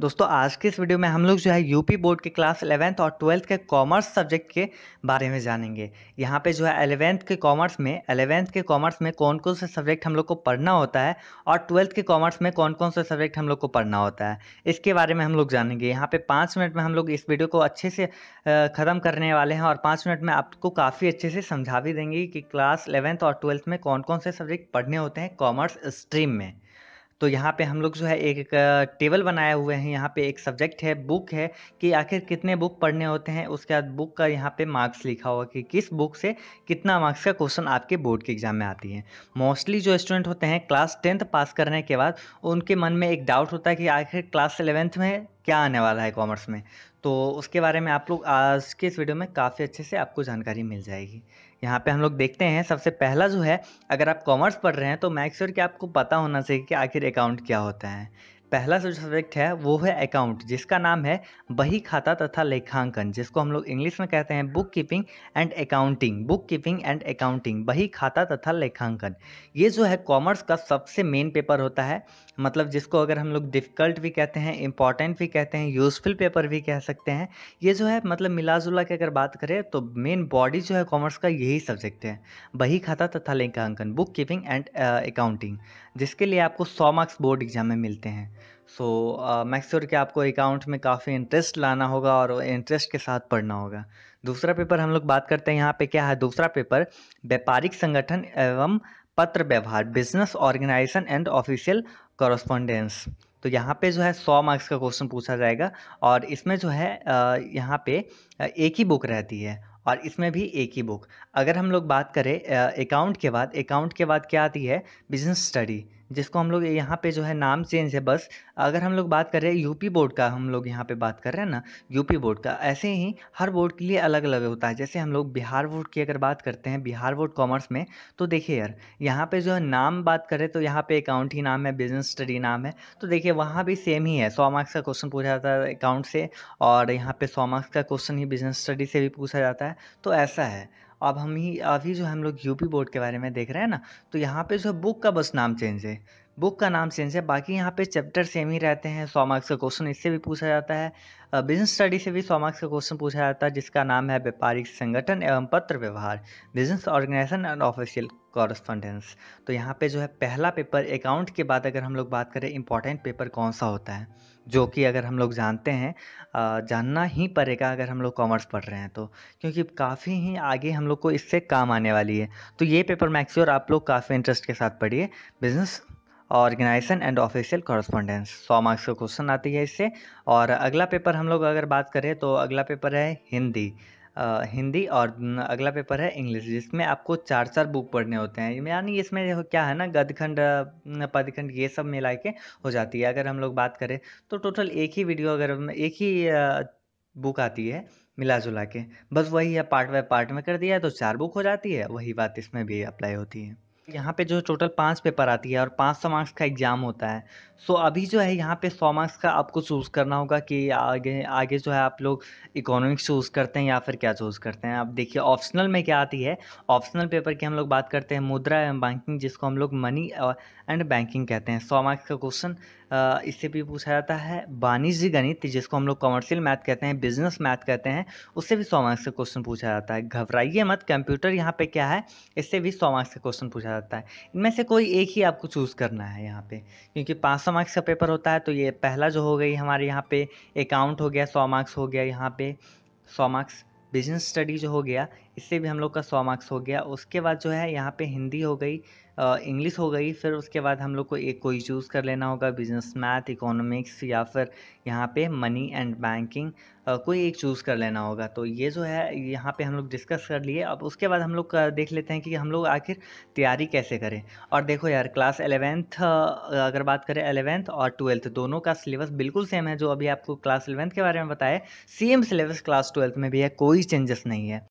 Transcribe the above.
दोस्तों आज की इस वीडियो में हम लोग जो है यूपी बोर्ड के क्लास एलेवेंथ और ट्वेल्थ के कॉमर्स सब्जेक्ट के बारे में जानेंगे यहाँ पे जो है एलेवेंथ के कॉमर्स में एलेवेंथ के कॉमर्स में कौन कौन से सब्जेक्ट हम लोग को पढ़ना होता है और ट्वेल्थ के कॉमर्स में कौन कौन से सब्जेक्ट हम लोग को पढ़ना होता है इसके बारे में हम लोग जानेंगे यहाँ पे पाँच मिनट में हम लोग इस वीडियो को अच्छे से ख़त्म करने वाले हैं और पाँच मिनट में आपको काफ़ी अच्छे से समझा भी देंगे कि क्लास एलेवेंथ और ट्वेल्थ में कौन कौन से सब्जेक्ट पढ़ने होते हैं कॉमर्स स्ट्रीम में तो यहाँ पे हम लोग जो है एक टेबल बनाए हुए हैं यहाँ पे एक सब्जेक्ट है बुक है कि आखिर कितने बुक पढ़ने होते हैं उसके बाद बुक का यहाँ पे मार्क्स लिखा हुआ कि किस बुक से कितना मार्क्स का क्वेश्चन आपके बोर्ड के एग्ज़ाम में आती है मोस्टली जो स्टूडेंट होते हैं क्लास टेंथ पास करने के बाद उनके मन में एक डाउट होता है कि आखिर क्लास एलेवेंथ में क्या आने वाला है कॉमर्स में तो उसके बारे में आप लोग आज के इस वीडियो में काफ़ी अच्छे से आपको जानकारी मिल जाएगी यहाँ पे हम लोग देखते हैं सबसे पहला जो है अगर आप कॉमर्स पढ़ रहे हैं तो मैक श्योर कि आपको पता होना चाहिए कि आखिर अकाउंट क्या होता है पहला जो सब्जेक्ट है वो है अकाउंट जिसका नाम है बही खाता तथा लेखांकन जिसको हम लोग इंग्लिश में कहते हैं book keeping and accounting book keeping and accounting बही खाता तथा लेखांकन ये जो है कॉमर्स का सबसे मेन पेपर होता है मतलब जिसको अगर हम लोग डिफ़िकल्ट भी कहते हैं इंपॉर्टेंट भी कहते हैं यूज़फुल पेपर भी कह सकते हैं ये जो है मतलब मिलाजुला की अगर बात करें तो मेन बॉडी जो है कॉमर्स का यही सब्जेक्ट है बही खाता तथा लेखांकन बुक कीपिंग एंड अकाउंटिंग जिसके लिए आपको सौ मार्क्स बोर्ड एग्जाम में मिलते हैं सो मैक्स uh, कि आपको अकाउंट में काफ़ी इंटरेस्ट लाना होगा और इंटरेस्ट के साथ पढ़ना होगा दूसरा पेपर हम लोग बात करते हैं यहाँ पे क्या है दूसरा पेपर व्यापारिक संगठन एवं पत्र व्यवहार business organisation and official correspondence तो यहाँ पे जो है सौ मार्क्स का क्वेश्चन पूछा जाएगा और इसमें जो है यहाँ पे एक ही बुक रहती है और इसमें भी एक ही बुक अगर हम लोग बात करें अकाउंट के बाद अकाउंट के बाद क्या आती है बिजनेस स्टडी जिसको हम लोग यहाँ पे जो है नाम चेंज है बस अगर हम लोग बात कर रहे हैं यूपी बोर्ड का हम लोग यहाँ पे बात कर रहे हैं ना यूपी बोर्ड का ऐसे ही हर बोर्ड के लिए अलग अलग होता है जैसे हम लोग बिहार बोर्ड की अगर बात करते हैं बिहार बोर्ड कॉमर्स में तो देखिए यार यहाँ पे जो है नाम बात करें तो यहाँ पे अकाउंट ही नाम है बिजनेस स्टडी नाम है तो देखिए वहाँ भी सेम ही है सौ मार्क्स का क्वेश्चन पूछा जाता है अकाउंट से और यहाँ पर सौ मार्क्स का क्वेश्चन ही बिजनेस स्टडी से भी पूछा जाता है तो ऐसा है अब हम ही अभी जो हम लोग यूपी बोर्ड के बारे में देख रहे हैं ना तो यहाँ पे जो है बुक का बस नाम चेंज है बुक का नाम चेंज है बाकी यहाँ पे चैप्टर सेम ही रहते हैं सौ मार्क्स का क्वेश्चन इससे भी पूछा जाता है बिजनेस स्टडी से भी सौ मार्क्स का क्वेश्चन पूछा जाता है जिसका नाम है व्यापारिक संगठन एवं पत्र व्यवहार business organisation and official correspondence तो यहाँ पे जो है पहला पेपर अकाउंट के बाद अगर हम लोग बात करें इंपॉर्टेंट पेपर कौन सा होता है जो कि अगर हम लोग जानते हैं जानना ही पड़ेगा अगर हम लोग कॉमर्स पढ़ रहे हैं तो क्योंकि काफ़ी ही आगे हम लोग को इससे काम आने वाली है तो ये पेपर और आप लोग काफ़ी इंटरेस्ट के साथ पढ़िए business organisation and official correspondence सौ मार्क्स का क्वेश्चन आती है इससे और अगला पेपर हम लोग अगर बात करें तो अगला पेपर है हिंदी आ, हिंदी और अगला पेपर है इंग्लिश जिसमें आपको चार चार बुक पढ़ने होते हैं यानी इसमें क्या है ना गदखंड पदखंड ये सब मिला के हो जाती है अगर हम लोग बात करें तो टोटल एक ही वीडियो अगर एक ही बुक आती है मिला जुला के बस वही है पार्ट बाय पार्ट में कर दिया है तो चार बुक हो जाती है वही बात इसमें भी अप्लाई होती है यहाँ पे जो टोटल पाँच पेपर आती है और पाँच सौ मार्क्स का एग्ज़ाम होता है सो अभी जो है यहाँ पे सौ मार्क्स का आपको चूज़ करना होगा कि आगे आगे जो है आप लोग इकोनॉमिक्स चूज़ करते हैं या फिर क्या चूज़ करते हैं आप देखिए ऑप्शनल में क्या आती है ऑप्शनल पेपर की हम लोग बात करते हैं मुद्रा एवं बैंकिंग जिसको हम लोग मनी एंड बैंकिंग कहते हैं सौ मार्क्स का क्वेश्चन इससे भी पूछा जाता है वाणिज्य गणित जिसको हम लोग कॉमर्शियल मैथ कहते हैं बिजनेस मैथ कहते हैं उससे भी सौ मार्क्स का क्वेश्चन पूछा जाता है घबराइए मत कंप्यूटर यहाँ पे क्या है इससे भी सौ मार्क्स का क्वेश्चन पूछा जाता है इनमें से कोई एक ही आपको चूज़ करना है यहाँ पे क्योंकि पाँच सौ मार्क्स का पेपर होता है तो ये पहला जो हो गई हमारे यहाँ पे अकाउंट हो गया सौ मार्क्स हो गया यहाँ पे सौ मार्क्स बिजनेस स्टडी जो हो गया इससे भी हम लोग का सौ मार्क्स हो गया उसके बाद जो है यहाँ पे हिंदी हो गई इंग्लिश हो गई फिर उसके बाद हम लोग को एक कोई चूज़ कर लेना होगा बिजनेस मैथ इकोनॉमिक्स या फिर यहाँ पे मनी एंड बैंकिंग कोई एक चूज़ कर लेना होगा तो ये जो है यहाँ पे हम लोग डिस्कस कर लिए अब उसके बाद हम लोग देख लेते हैं कि हम लोग आखिर तैयारी कैसे करें और देखो यार क्लास एलेवेंथ अगर बात करें एलेवेंथ और ट्वेल्थ दोनों का सिलेबस बिल्कुल सेम है जो अभी आपको क्लास एलेवेंथ के बारे में बताया सेम सिलेबस क्लास ट्वेल्थ में भी है कोई चेंजेस नहीं है